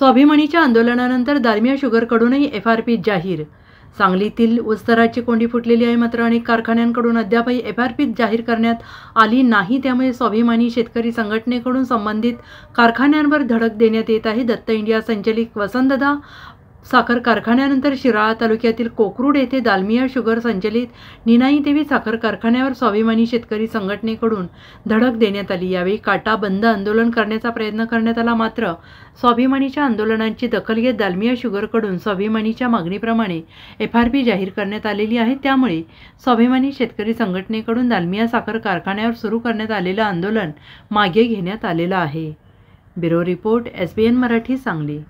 स्वाभिमानीच्या आंदोलनानंतर दालमिया शुगरकडूनही F R P जाहीर सांगलीतील उस्तराची कोंडी फुटलेली आहे मात्र अनेक कारखान्यांकडून अद्यापही एफ आर पी जाहीर करण्यात आली नाही त्यामुळे स्वाभिमानी शेतकरी संघटनेकडून संबंधित कारखान्यांवर धडक देण्यात येत आहे दत्त इंडिया संचलित वसंतदा साखर कारखान्यानंतर शिराळा तालुक्यातील कोकरूड येथे दालमिया शुगर संचलित निनाई देवी साखर कारखान्यावर स्वाभिमानी शेतकरी संघटनेकडून धडक देण्यात आली यावेळी काटा बंद आंदोलन करण्याचा प्रयत्न करण्यात आला मात्र स्वाभिमानीच्या आंदोलनांची दखल घेत दालमिया शुगरकडून स्वाभिमानीच्या मागणीप्रमाणे एफ आर पी जाहीर करण्यात आलेली आहे त्यामुळे स्वाभिमानी शेतकरी संघटनेकडून दालमिया साखर कारखान्यावर सुरू करण्यात आलेलं आंदोलन मागे घेण्यात आलेलं आहे bureau report S B N Marathi Sangli